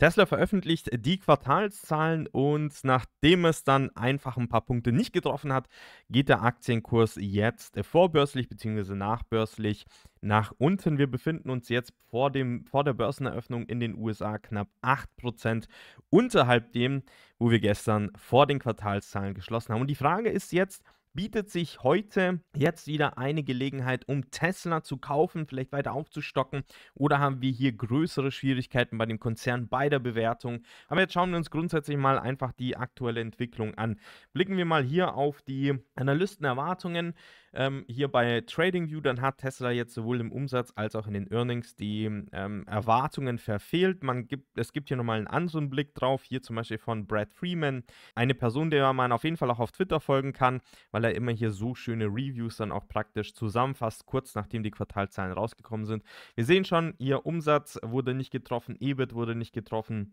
Tesla veröffentlicht die Quartalszahlen und nachdem es dann einfach ein paar Punkte nicht getroffen hat, geht der Aktienkurs jetzt vorbörslich bzw. nachbörslich nach unten. Wir befinden uns jetzt vor, dem, vor der Börseneröffnung in den USA knapp 8% unterhalb dem, wo wir gestern vor den Quartalszahlen geschlossen haben. Und die Frage ist jetzt, bietet sich heute jetzt wieder eine Gelegenheit, um Tesla zu kaufen, vielleicht weiter aufzustocken oder haben wir hier größere Schwierigkeiten bei dem Konzern bei der Bewertung? Aber jetzt schauen wir uns grundsätzlich mal einfach die aktuelle Entwicklung an. Blicken wir mal hier auf die Analystenerwartungen. Ähm, hier bei TradingView, dann hat Tesla jetzt sowohl im Umsatz als auch in den Earnings die ähm, Erwartungen verfehlt. Man gibt, es gibt hier nochmal einen anderen Blick drauf, hier zum Beispiel von Brad Freeman, eine Person, der man auf jeden Fall auch auf Twitter folgen kann, weil weil er immer hier so schöne Reviews dann auch praktisch zusammenfasst, kurz nachdem die Quartalzahlen rausgekommen sind. Wir sehen schon, ihr Umsatz wurde nicht getroffen, EBIT wurde nicht getroffen,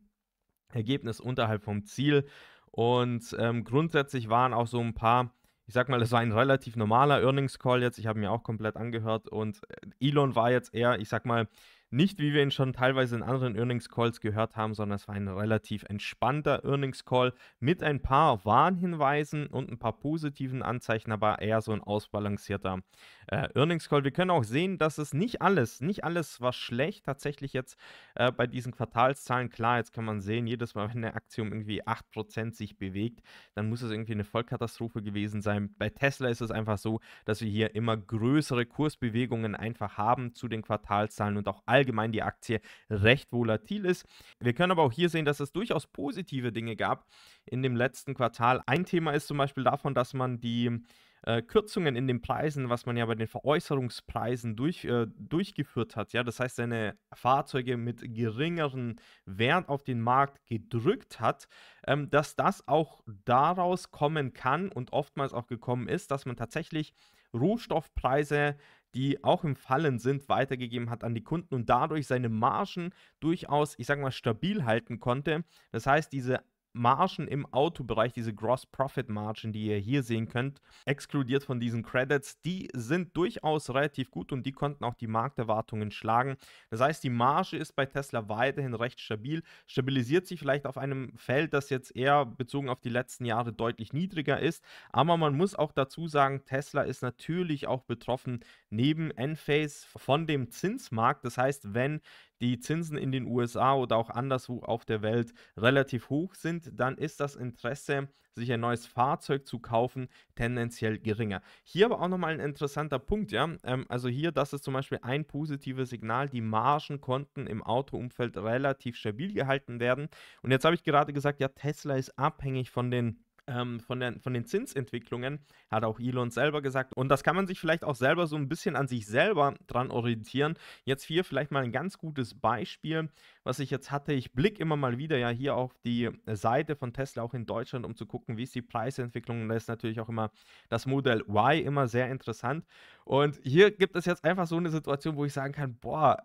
Ergebnis unterhalb vom Ziel. Und ähm, grundsätzlich waren auch so ein paar ich sag mal, es war ein relativ normaler Earnings Call jetzt. Ich habe mir auch komplett angehört und äh, Elon war jetzt eher, ich sag mal, nicht, wie wir ihn schon teilweise in anderen Earnings Calls gehört haben, sondern es war ein relativ entspannter Earnings Call mit ein paar Warnhinweisen und ein paar positiven Anzeichen, aber eher so ein ausbalancierter äh, Earnings Call. Wir können auch sehen, dass es nicht alles, nicht alles war schlecht. Tatsächlich jetzt äh, bei diesen Quartalszahlen, klar, jetzt kann man sehen, jedes Mal, wenn eine Aktie um irgendwie 8% sich bewegt, dann muss es irgendwie eine Vollkatastrophe gewesen sein. Bei Tesla ist es einfach so, dass wir hier immer größere Kursbewegungen einfach haben zu den Quartalszahlen und auch all allgemein die Aktie recht volatil ist. Wir können aber auch hier sehen, dass es durchaus positive Dinge gab in dem letzten Quartal. Ein Thema ist zum Beispiel davon, dass man die äh, Kürzungen in den Preisen, was man ja bei den Veräußerungspreisen durch, äh, durchgeführt hat. Ja, das heißt, seine Fahrzeuge mit geringeren Wert auf den Markt gedrückt hat, ähm, dass das auch daraus kommen kann und oftmals auch gekommen ist, dass man tatsächlich Rohstoffpreise, die auch im Fallen sind, weitergegeben hat an die Kunden und dadurch seine Margen durchaus, ich sag mal, stabil halten konnte. Das heißt, diese Margen im Autobereich, diese gross profit Margin, die ihr hier sehen könnt, exkludiert von diesen Credits, die sind durchaus relativ gut und die konnten auch die Markterwartungen schlagen. Das heißt, die Marge ist bei Tesla weiterhin recht stabil, stabilisiert sich vielleicht auf einem Feld, das jetzt eher bezogen auf die letzten Jahre deutlich niedriger ist. Aber man muss auch dazu sagen, Tesla ist natürlich auch betroffen neben Enphase von dem Zinsmarkt. Das heißt, wenn die Zinsen in den USA oder auch anderswo auf der Welt relativ hoch sind, dann ist das Interesse, sich ein neues Fahrzeug zu kaufen, tendenziell geringer. Hier aber auch nochmal ein interessanter Punkt, ja. Ähm, also hier, das ist zum Beispiel ein positives Signal. Die Margen konnten im Autoumfeld relativ stabil gehalten werden. Und jetzt habe ich gerade gesagt, ja, Tesla ist abhängig von den ähm, von, der, von den Zinsentwicklungen, hat auch Elon selber gesagt. Und das kann man sich vielleicht auch selber so ein bisschen an sich selber dran orientieren. Jetzt hier vielleicht mal ein ganz gutes Beispiel, was ich jetzt hatte. Ich blicke immer mal wieder ja hier auf die Seite von Tesla auch in Deutschland, um zu gucken, wie ist die Preisentwicklung. Und da ist natürlich auch immer das Modell Y immer sehr interessant. Und hier gibt es jetzt einfach so eine Situation, wo ich sagen kann, boah,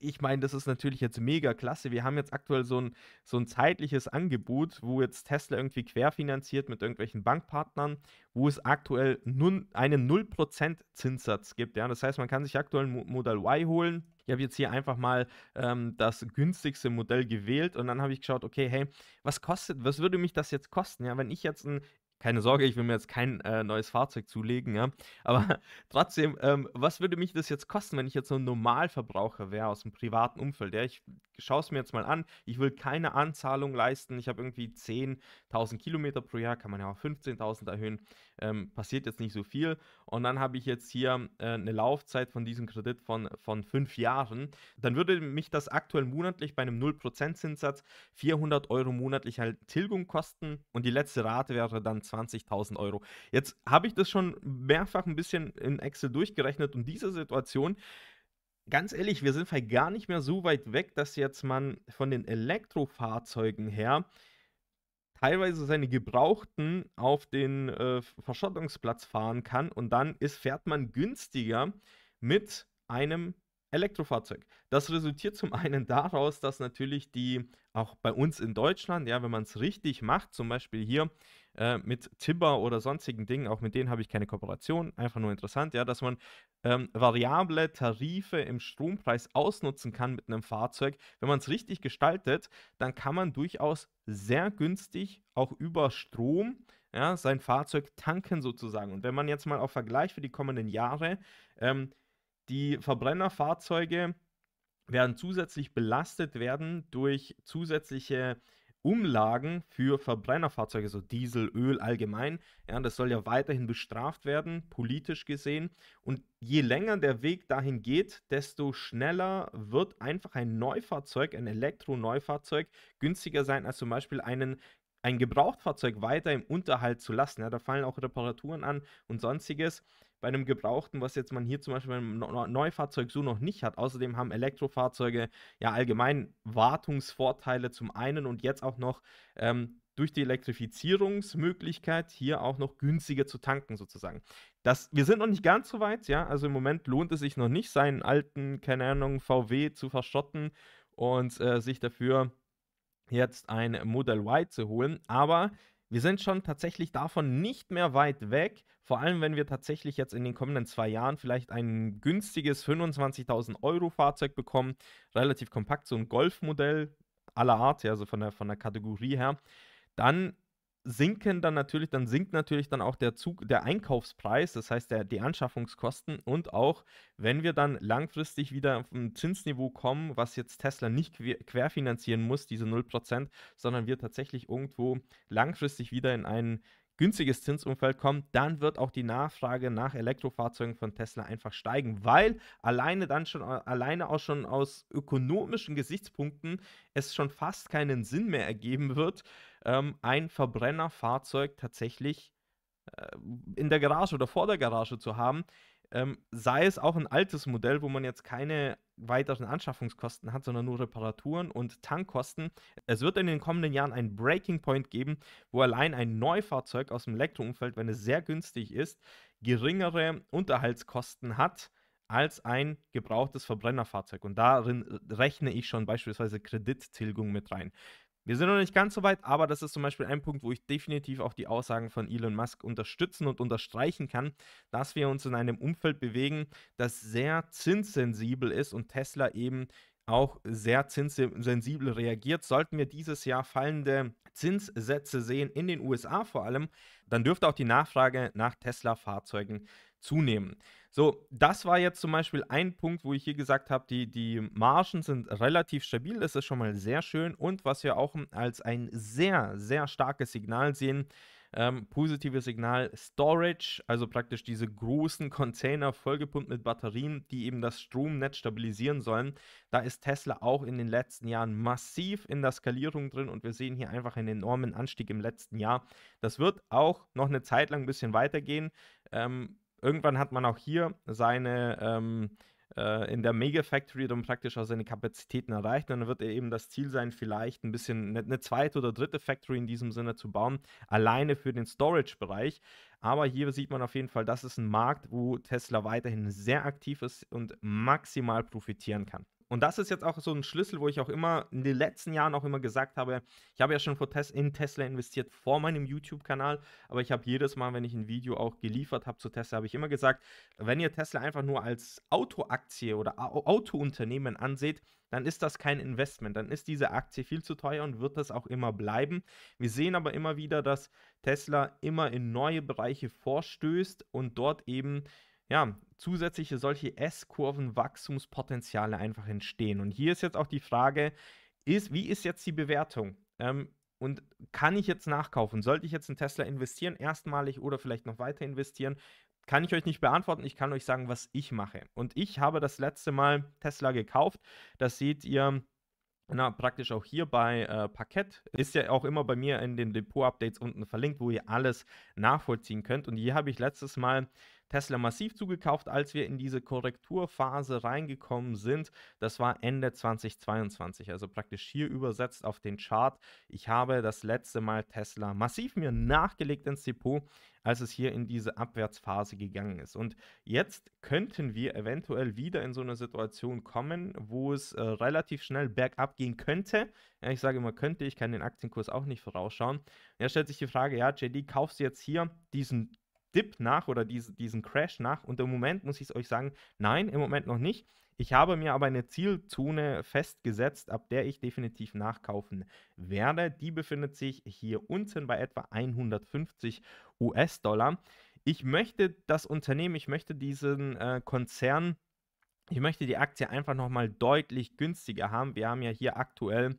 ich meine, das ist natürlich jetzt mega klasse. Wir haben jetzt aktuell so ein, so ein zeitliches Angebot, wo jetzt Tesla irgendwie querfinanziert mit irgendwelchen Bankpartnern, wo es aktuell nun einen 0% Zinssatz gibt. Ja? Das heißt, man kann sich aktuell ein Model Y holen. Ich habe jetzt hier einfach mal ähm, das günstigste Modell gewählt und dann habe ich geschaut, okay, hey, was kostet, was würde mich das jetzt kosten? Ja, wenn ich jetzt ein keine Sorge, ich will mir jetzt kein äh, neues Fahrzeug zulegen, ja. Aber mhm. trotzdem, ähm, was würde mich das jetzt kosten, wenn ich jetzt so ein Normalverbraucher wäre aus dem privaten Umfeld? Ja, ich schaue es mir jetzt mal an. Ich will keine Anzahlung leisten. Ich habe irgendwie 10.000 Kilometer pro Jahr, kann man ja auch 15.000 erhöhen ähm, passiert jetzt nicht so viel. Und dann habe ich jetzt hier äh, eine Laufzeit von diesem Kredit von, von fünf Jahren. Dann würde mich das aktuell monatlich bei einem 0% Zinssatz 400 Euro monatlich halt Tilgung kosten und die letzte Rate wäre dann 20.000 Euro. Jetzt habe ich das schon mehrfach ein bisschen in Excel durchgerechnet und diese Situation ganz ehrlich, wir sind halt gar nicht mehr so weit weg, dass jetzt man von den Elektrofahrzeugen her teilweise seine Gebrauchten auf den äh, Verschottungsplatz fahren kann und dann ist, fährt man günstiger mit einem Elektrofahrzeug. Das resultiert zum einen daraus, dass natürlich die, auch bei uns in Deutschland, ja, wenn man es richtig macht, zum Beispiel hier äh, mit Tibber oder sonstigen Dingen, auch mit denen habe ich keine Kooperation, einfach nur interessant, ja, dass man ähm, variable Tarife im Strompreis ausnutzen kann mit einem Fahrzeug. Wenn man es richtig gestaltet, dann kann man durchaus sehr günstig auch über Strom ja, sein Fahrzeug tanken sozusagen. Und wenn man jetzt mal auf Vergleich für die kommenden Jahre, ähm, die Verbrennerfahrzeuge werden zusätzlich belastet werden durch zusätzliche Umlagen für Verbrennerfahrzeuge, so Diesel, Öl allgemein. Ja, das soll ja weiterhin bestraft werden, politisch gesehen. Und je länger der Weg dahin geht, desto schneller wird einfach ein Neufahrzeug, ein Elektro-Neufahrzeug, günstiger sein als zum Beispiel einen ein Gebrauchtfahrzeug weiter im Unterhalt zu lassen. Ja, da fallen auch Reparaturen an und sonstiges bei einem Gebrauchten, was jetzt man hier zum Beispiel bei einem Neufahrzeug so noch nicht hat. Außerdem haben Elektrofahrzeuge ja allgemein Wartungsvorteile zum einen und jetzt auch noch ähm, durch die Elektrifizierungsmöglichkeit hier auch noch günstiger zu tanken sozusagen. Das, wir sind noch nicht ganz so weit, ja. Also im Moment lohnt es sich noch nicht, seinen alten, keine Ahnung, VW zu verschotten und äh, sich dafür jetzt ein Model Y zu holen. Aber wir sind schon tatsächlich davon nicht mehr weit weg. Vor allem, wenn wir tatsächlich jetzt in den kommenden zwei Jahren vielleicht ein günstiges 25.000 Euro Fahrzeug bekommen. Relativ kompakt, so ein Golfmodell aller Art, also von der, von der Kategorie her. Dann sinken dann natürlich, dann sinkt natürlich dann auch der Zug, der Einkaufspreis, das heißt der, die Anschaffungskosten und auch, wenn wir dann langfristig wieder auf ein Zinsniveau kommen, was jetzt Tesla nicht querfinanzieren muss, diese 0%, sondern wir tatsächlich irgendwo langfristig wieder in einen günstiges Zinsumfeld kommt, dann wird auch die Nachfrage nach Elektrofahrzeugen von Tesla einfach steigen, weil alleine dann schon alleine auch schon aus ökonomischen Gesichtspunkten es schon fast keinen Sinn mehr ergeben wird, ähm, ein Verbrennerfahrzeug tatsächlich äh, in der Garage oder vor der Garage zu haben. Ähm, sei es auch ein altes Modell, wo man jetzt keine weiteren Anschaffungskosten hat, sondern nur Reparaturen und Tankkosten. Es wird in den kommenden Jahren einen Breaking Point geben, wo allein ein Neufahrzeug aus dem Elektroumfeld, wenn es sehr günstig ist, geringere Unterhaltskosten hat als ein gebrauchtes Verbrennerfahrzeug. Und darin äh, rechne ich schon beispielsweise Kredittilgung mit rein. Wir sind noch nicht ganz so weit, aber das ist zum Beispiel ein Punkt, wo ich definitiv auch die Aussagen von Elon Musk unterstützen und unterstreichen kann, dass wir uns in einem Umfeld bewegen, das sehr zinssensibel ist und Tesla eben auch sehr zinssensibel reagiert. Sollten wir dieses Jahr fallende Zinssätze sehen, in den USA vor allem, dann dürfte auch die Nachfrage nach Tesla-Fahrzeugen zunehmen. So, das war jetzt zum Beispiel ein Punkt, wo ich hier gesagt habe, die, die Margen sind relativ stabil, das ist schon mal sehr schön. Und was wir auch als ein sehr, sehr starkes Signal sehen, ähm, positives Signal Storage, also praktisch diese großen Container vollgepumpt mit Batterien, die eben das Stromnetz stabilisieren sollen. Da ist Tesla auch in den letzten Jahren massiv in der Skalierung drin und wir sehen hier einfach einen enormen Anstieg im letzten Jahr. Das wird auch noch eine Zeit lang ein bisschen weitergehen. Ähm, Irgendwann hat man auch hier seine ähm, äh, in der Mega Factory dann praktisch auch seine Kapazitäten erreicht. Und dann wird eben das Ziel sein, vielleicht ein bisschen eine, eine zweite oder dritte Factory in diesem Sinne zu bauen, alleine für den Storage-Bereich. Aber hier sieht man auf jeden Fall, das ist ein Markt, wo Tesla weiterhin sehr aktiv ist und maximal profitieren kann. Und das ist jetzt auch so ein Schlüssel, wo ich auch immer in den letzten Jahren auch immer gesagt habe, ich habe ja schon in Tesla investiert vor meinem YouTube-Kanal, aber ich habe jedes Mal, wenn ich ein Video auch geliefert habe zu Tesla, habe ich immer gesagt, wenn ihr Tesla einfach nur als Autoaktie oder Autounternehmen anseht, dann ist das kein Investment, dann ist diese Aktie viel zu teuer und wird das auch immer bleiben. Wir sehen aber immer wieder, dass Tesla immer in neue Bereiche vorstößt und dort eben ja, zusätzliche solche S-Kurven-Wachstumspotenziale einfach entstehen. Und hier ist jetzt auch die Frage, ist, wie ist jetzt die Bewertung? Ähm, und kann ich jetzt nachkaufen? Sollte ich jetzt in Tesla investieren, erstmalig oder vielleicht noch weiter investieren? Kann ich euch nicht beantworten. Ich kann euch sagen, was ich mache. Und ich habe das letzte Mal Tesla gekauft. Das seht ihr na, praktisch auch hier bei äh, Parkett ist ja auch immer bei mir in den Depot-Updates unten verlinkt, wo ihr alles nachvollziehen könnt. Und hier habe ich letztes Mal Tesla massiv zugekauft, als wir in diese Korrekturphase reingekommen sind. Das war Ende 2022, also praktisch hier übersetzt auf den Chart. Ich habe das letzte Mal Tesla massiv mir nachgelegt ins Depot, als es hier in diese Abwärtsphase gegangen ist. Und jetzt könnten wir eventuell wieder in so eine Situation kommen, wo es äh, relativ schnell bergab gehen könnte. Ja, ich sage immer könnte, ich kann den Aktienkurs auch nicht vorausschauen. Und jetzt stellt sich die Frage, ja, JD, kaufst du jetzt hier diesen Dip nach oder diese, diesen Crash nach. Und im Moment muss ich es euch sagen, nein, im Moment noch nicht. Ich habe mir aber eine Zielzone festgesetzt, ab der ich definitiv nachkaufen werde. Die befindet sich hier unten bei etwa 150 US-Dollar. Ich möchte das Unternehmen, ich möchte diesen äh, Konzern, ich möchte die Aktie einfach nochmal deutlich günstiger haben. Wir haben ja hier aktuell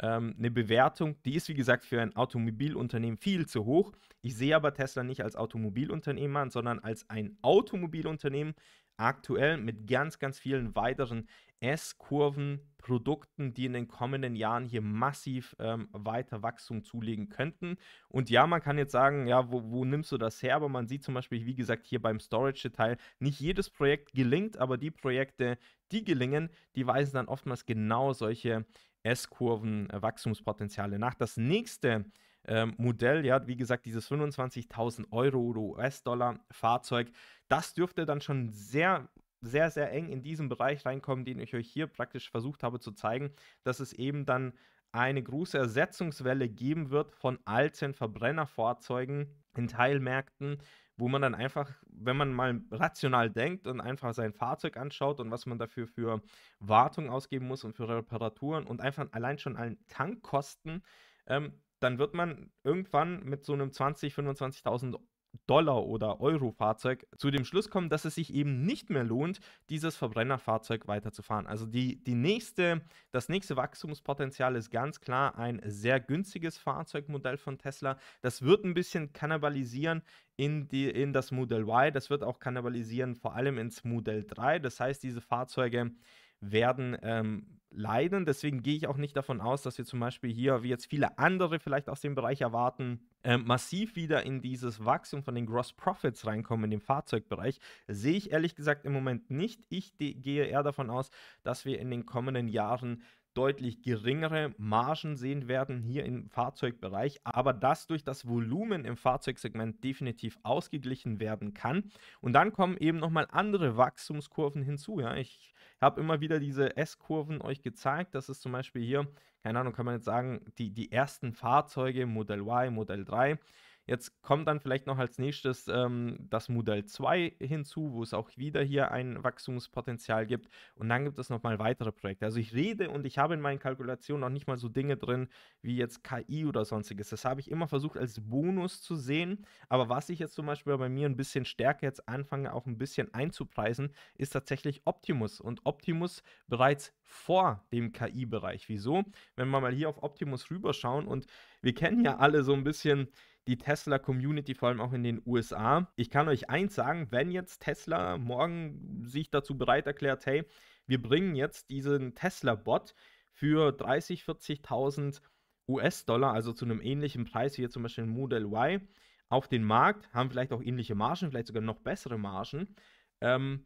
ähm, eine Bewertung, die ist wie gesagt für ein Automobilunternehmen viel zu hoch. Ich sehe aber Tesla nicht als Automobilunternehmen an, sondern als ein Automobilunternehmen aktuell mit ganz, ganz vielen weiteren S-Kurven, Produkten, die in den kommenden Jahren hier massiv ähm, weiter Wachstum zulegen könnten. Und ja, man kann jetzt sagen, ja, wo, wo nimmst du das her? Aber man sieht zum Beispiel, wie gesagt, hier beim Storage-Teil, nicht jedes Projekt gelingt, aber die Projekte, die gelingen, die weisen dann oftmals genau solche S-Kurven, äh, Wachstumspotenziale nach. Das nächste ähm, Modell, ja, wie gesagt, dieses 25.000 Euro oder US-Dollar Fahrzeug, das dürfte dann schon sehr sehr, sehr eng in diesen Bereich reinkommen, den ich euch hier praktisch versucht habe zu zeigen, dass es eben dann eine große Ersetzungswelle geben wird von alten Verbrennerfahrzeugen in Teilmärkten, wo man dann einfach, wenn man mal rational denkt und einfach sein Fahrzeug anschaut und was man dafür für Wartung ausgeben muss und für Reparaturen und einfach allein schon allen Tankkosten, ähm, dann wird man irgendwann mit so einem 20, 25.000 Euro Dollar- oder Euro-Fahrzeug zu dem Schluss kommen, dass es sich eben nicht mehr lohnt, dieses Verbrennerfahrzeug weiterzufahren. Also die, die nächste, das nächste Wachstumspotenzial ist ganz klar ein sehr günstiges Fahrzeugmodell von Tesla. Das wird ein bisschen kannibalisieren in, die, in das Model Y, das wird auch kannibalisieren vor allem ins Model 3. Das heißt, diese Fahrzeuge werden ähm, leiden. Deswegen gehe ich auch nicht davon aus, dass wir zum Beispiel hier, wie jetzt viele andere vielleicht aus dem Bereich erwarten, äh, massiv wieder in dieses Wachstum von den Gross Profits reinkommen in dem Fahrzeugbereich. Sehe ich ehrlich gesagt im Moment nicht. Ich gehe eher davon aus, dass wir in den kommenden Jahren deutlich geringere Margen sehen werden hier im Fahrzeugbereich, aber das durch das Volumen im Fahrzeugsegment definitiv ausgeglichen werden kann. Und dann kommen eben nochmal andere Wachstumskurven hinzu. Ja. Ich habe immer wieder diese S-Kurven euch gezeigt. Das ist zum Beispiel hier, keine Ahnung, kann man jetzt sagen, die, die ersten Fahrzeuge, Modell Y, Modell 3 Jetzt kommt dann vielleicht noch als nächstes ähm, das Modell 2 hinzu, wo es auch wieder hier ein Wachstumspotenzial gibt. Und dann gibt es nochmal weitere Projekte. Also ich rede und ich habe in meinen Kalkulationen noch nicht mal so Dinge drin wie jetzt KI oder sonstiges. Das habe ich immer versucht als Bonus zu sehen. Aber was ich jetzt zum Beispiel bei mir ein bisschen stärker jetzt anfange, auch ein bisschen einzupreisen, ist tatsächlich Optimus. Und Optimus bereits vor dem KI-Bereich. Wieso? Wenn wir mal hier auf Optimus rüberschauen und wir kennen ja alle so ein bisschen die Tesla-Community, vor allem auch in den USA. Ich kann euch eins sagen, wenn jetzt Tesla morgen sich dazu bereit erklärt, hey, wir bringen jetzt diesen Tesla-Bot für 30, 40.000 US-Dollar, also zu einem ähnlichen Preis wie zum Beispiel Model Y, auf den Markt, haben vielleicht auch ähnliche Margen, vielleicht sogar noch bessere Margen, ähm,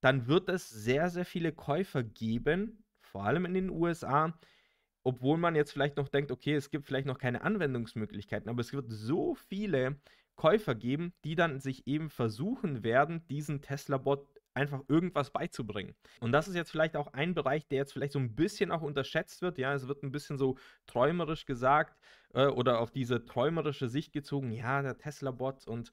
dann wird es sehr, sehr viele Käufer geben, vor allem in den USA, obwohl man jetzt vielleicht noch denkt, okay, es gibt vielleicht noch keine Anwendungsmöglichkeiten, aber es wird so viele Käufer geben, die dann sich eben versuchen werden, diesen Tesla-Bot einfach irgendwas beizubringen. Und das ist jetzt vielleicht auch ein Bereich, der jetzt vielleicht so ein bisschen auch unterschätzt wird. Ja, es wird ein bisschen so träumerisch gesagt äh, oder auf diese träumerische Sicht gezogen. Ja, der Tesla-Bot und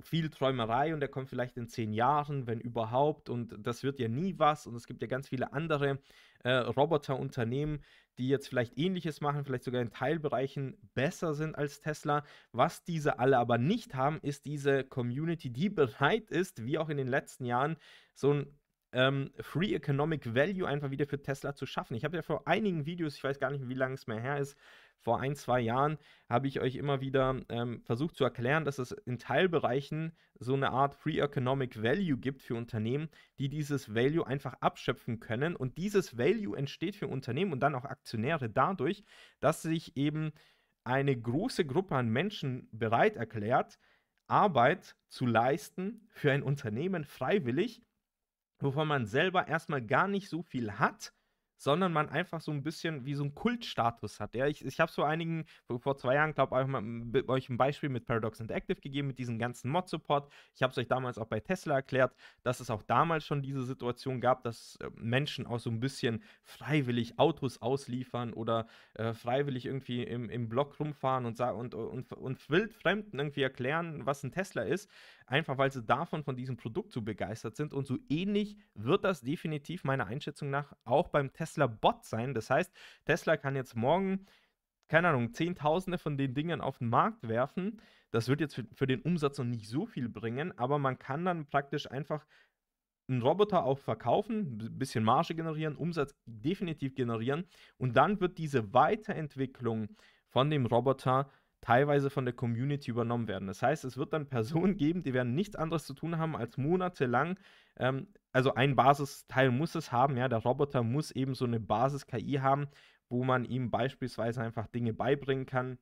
viel Träumerei und er kommt vielleicht in zehn Jahren, wenn überhaupt, und das wird ja nie was. Und es gibt ja ganz viele andere äh, Roboterunternehmen, die jetzt vielleicht ähnliches machen, vielleicht sogar in Teilbereichen besser sind als Tesla. Was diese alle aber nicht haben, ist diese Community, die bereit ist, wie auch in den letzten Jahren, so ein ähm, Free Economic Value einfach wieder für Tesla zu schaffen. Ich habe ja vor einigen Videos, ich weiß gar nicht, wie lange es mehr her ist, vor ein, zwei Jahren habe ich euch immer wieder ähm, versucht zu erklären, dass es in Teilbereichen so eine Art Free Economic Value gibt für Unternehmen, die dieses Value einfach abschöpfen können. Und dieses Value entsteht für Unternehmen und dann auch Aktionäre dadurch, dass sich eben eine große Gruppe an Menschen bereit erklärt, Arbeit zu leisten für ein Unternehmen freiwillig, wovon man selber erstmal gar nicht so viel hat sondern man einfach so ein bisschen wie so ein Kultstatus hat. Ja, ich, ich habe es vor einigen, vor zwei Jahren, glaube ich, euch ein Beispiel mit Paradox Interactive gegeben, mit diesem ganzen Mod-Support. Ich habe es euch damals auch bei Tesla erklärt, dass es auch damals schon diese Situation gab, dass äh, Menschen auch so ein bisschen freiwillig Autos ausliefern oder äh, freiwillig irgendwie im, im Block rumfahren und, und, und, und wild Fremden irgendwie erklären, was ein Tesla ist einfach weil sie davon von diesem Produkt so begeistert sind. Und so ähnlich wird das definitiv meiner Einschätzung nach auch beim Tesla Bot sein. Das heißt, Tesla kann jetzt morgen keine Ahnung, Zehntausende von den Dingern auf den Markt werfen. Das wird jetzt für, für, den Umsatz noch nicht so viel bringen, aber man kann dann praktisch einfach einen Roboter auch verkaufen, ein bisschen Marge generieren, Umsatz definitiv generieren und dann wird diese Weiterentwicklung von dem Roboter teilweise von der Community übernommen werden. Das heißt, es wird dann Personen geben, die werden nichts anderes zu tun haben, als monatelang, ähm, also ein Basisteil muss es haben, ja, der Roboter muss eben so eine Basis-KI haben, wo man ihm beispielsweise einfach Dinge beibringen kann,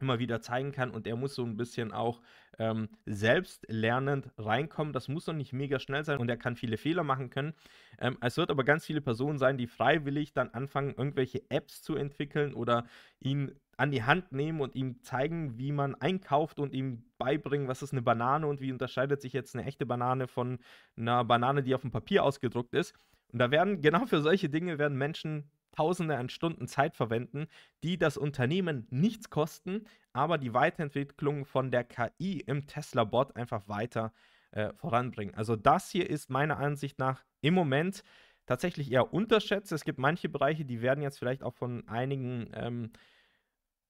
immer wieder zeigen kann und er muss so ein bisschen auch ähm, selbst lernend reinkommen. Das muss noch nicht mega schnell sein und er kann viele Fehler machen können. Ähm, es wird aber ganz viele Personen sein, die freiwillig dann anfangen, irgendwelche Apps zu entwickeln oder ihn an die Hand nehmen und ihm zeigen, wie man einkauft und ihm beibringen, was ist eine Banane und wie unterscheidet sich jetzt eine echte Banane von einer Banane, die auf dem Papier ausgedruckt ist. Und da werden genau für solche Dinge werden Menschen Tausende an Stunden Zeit verwenden, die das Unternehmen nichts kosten, aber die Weiterentwicklung von der KI im Tesla-Bot einfach weiter äh, voranbringen. Also das hier ist meiner Ansicht nach im Moment tatsächlich eher unterschätzt. Es gibt manche Bereiche, die werden jetzt vielleicht auch von einigen ähm,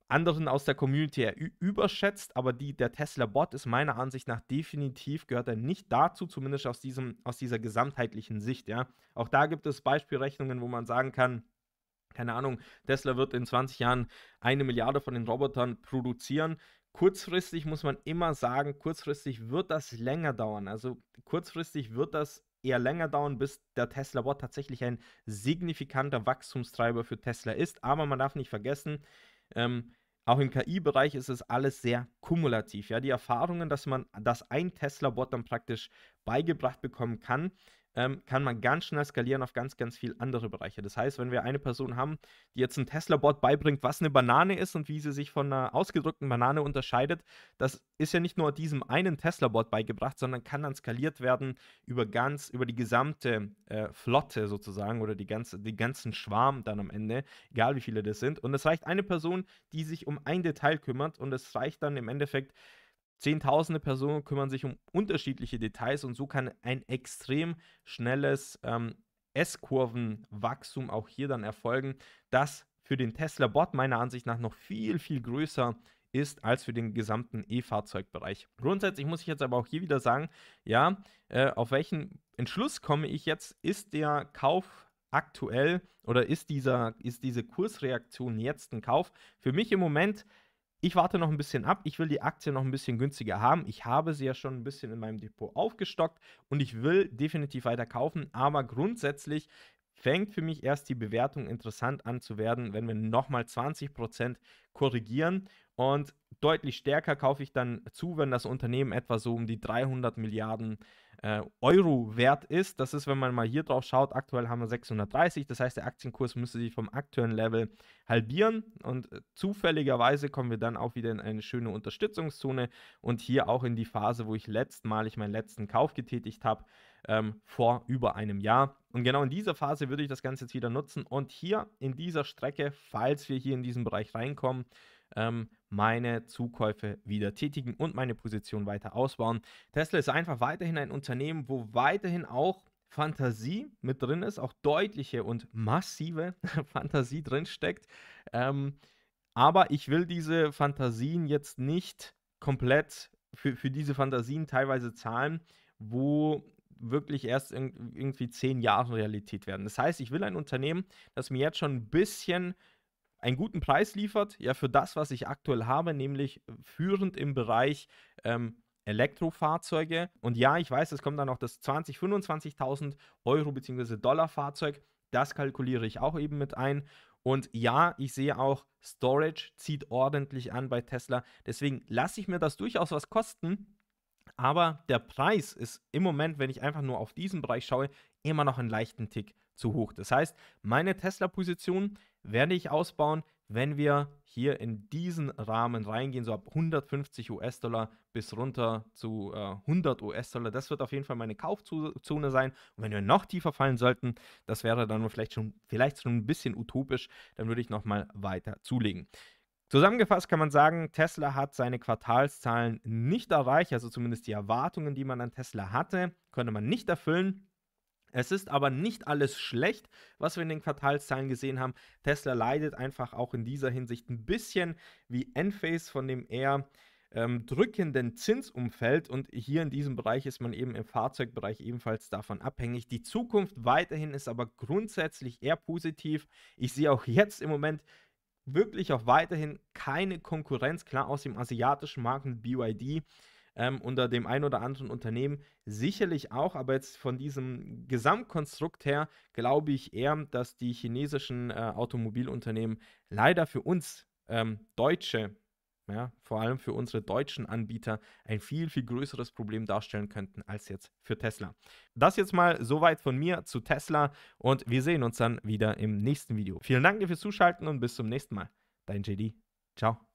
anderen aus der Community überschätzt, aber die, der Tesla-Bot ist meiner Ansicht nach definitiv, gehört er nicht dazu, zumindest aus, diesem, aus dieser gesamtheitlichen Sicht. Ja. Auch da gibt es Beispielrechnungen, wo man sagen kann, keine Ahnung, Tesla wird in 20 Jahren eine Milliarde von den Robotern produzieren. Kurzfristig muss man immer sagen, kurzfristig wird das länger dauern. Also kurzfristig wird das eher länger dauern, bis der Tesla-Bot tatsächlich ein signifikanter Wachstumstreiber für Tesla ist. Aber man darf nicht vergessen, ähm, auch im KI-Bereich ist es alles sehr kumulativ. Ja, die Erfahrungen, dass man, das ein Tesla-Bot dann praktisch beigebracht bekommen kann, ähm, kann man ganz schnell skalieren auf ganz, ganz viele andere Bereiche. Das heißt, wenn wir eine Person haben, die jetzt ein Tesla-Bot beibringt, was eine Banane ist und wie sie sich von einer ausgedrückten Banane unterscheidet, das ist ja nicht nur diesem einen Tesla-Bot beigebracht, sondern kann dann skaliert werden über ganz, über die gesamte äh, Flotte sozusagen oder die ganze, den ganzen Schwarm dann am Ende, egal wie viele das sind. Und es reicht eine Person, die sich um ein Detail kümmert und es reicht dann im Endeffekt Zehntausende Personen kümmern sich um unterschiedliche Details und so kann ein extrem schnelles ähm, S-Kurvenwachstum auch hier dann erfolgen, das für den Tesla-Bot meiner Ansicht nach noch viel, viel größer ist als für den gesamten E-Fahrzeugbereich. Grundsätzlich muss ich jetzt aber auch hier wieder sagen, ja, äh, auf welchen Entschluss komme ich jetzt? Ist der Kauf aktuell oder ist, dieser, ist diese Kursreaktion jetzt ein Kauf? Für mich im Moment ich warte noch ein bisschen ab, ich will die Aktie noch ein bisschen günstiger haben. Ich habe sie ja schon ein bisschen in meinem Depot aufgestockt und ich will definitiv weiter kaufen, aber grundsätzlich fängt für mich erst die Bewertung interessant an zu werden, wenn wir nochmal 20% korrigieren. Und deutlich stärker kaufe ich dann zu, wenn das Unternehmen etwa so um die 300 Milliarden äh, Euro wert ist. Das ist, wenn man mal hier drauf schaut, aktuell haben wir 630. Das heißt, der Aktienkurs müsste sich vom aktuellen Level halbieren. Und äh, zufälligerweise kommen wir dann auch wieder in eine schöne Unterstützungszone und hier auch in die Phase, wo ich letztmalig meinen letzten Kauf getätigt habe ähm, vor über einem Jahr. Und genau in dieser Phase würde ich das Ganze jetzt wieder nutzen und hier in dieser Strecke, falls wir hier in diesen Bereich reinkommen, ähm, meine Zukäufe wieder tätigen und meine Position weiter ausbauen. Tesla ist einfach weiterhin ein Unternehmen, wo weiterhin auch Fantasie mit drin ist, auch deutliche und massive Fantasie drin steckt. Ähm, aber ich will diese Fantasien jetzt nicht komplett für, für diese Fantasien teilweise zahlen, wo wirklich erst in, irgendwie zehn Jahren Realität werden. Das heißt, ich will ein Unternehmen, das mir jetzt schon ein bisschen einen guten Preis liefert, ja, für das, was ich aktuell habe, nämlich äh, führend im Bereich ähm, Elektrofahrzeuge. Und ja, ich weiß, es kommt dann noch das 20.000, 25.000 Euro bzw. Dollar Fahrzeug. Das kalkuliere ich auch eben mit ein. Und ja, ich sehe auch, Storage zieht ordentlich an bei Tesla. Deswegen lasse ich mir das durchaus was kosten, aber der Preis ist im Moment, wenn ich einfach nur auf diesen Bereich schaue, immer noch einen leichten Tick zu hoch. Das heißt, meine Tesla-Position werde ich ausbauen, wenn wir hier in diesen Rahmen reingehen, so ab 150 US-Dollar bis runter zu äh, 100 US-Dollar. Das wird auf jeden Fall meine Kaufzone sein. Und wenn wir noch tiefer fallen sollten, das wäre dann vielleicht schon, vielleicht schon ein bisschen utopisch, dann würde ich nochmal weiter zulegen. Zusammengefasst kann man sagen, Tesla hat seine Quartalszahlen nicht erreicht, also zumindest die Erwartungen, die man an Tesla hatte, konnte man nicht erfüllen. Es ist aber nicht alles schlecht, was wir in den Quartalszahlen gesehen haben. Tesla leidet einfach auch in dieser Hinsicht ein bisschen wie Enphase von dem eher ähm, drückenden Zinsumfeld. Und hier in diesem Bereich ist man eben im Fahrzeugbereich ebenfalls davon abhängig. Die Zukunft weiterhin ist aber grundsätzlich eher positiv. Ich sehe auch jetzt im Moment wirklich auch weiterhin keine Konkurrenz, klar aus dem asiatischen Markt mit BYD ähm, unter dem ein oder anderen Unternehmen sicherlich auch, aber jetzt von diesem Gesamtkonstrukt her glaube ich eher, dass die chinesischen äh, Automobilunternehmen leider für uns ähm, Deutsche ja, vor allem für unsere deutschen Anbieter ein viel, viel größeres Problem darstellen könnten als jetzt für Tesla. Das jetzt mal soweit von mir zu Tesla und wir sehen uns dann wieder im nächsten Video. Vielen Dank dir fürs Zuschalten und bis zum nächsten Mal. Dein JD. Ciao.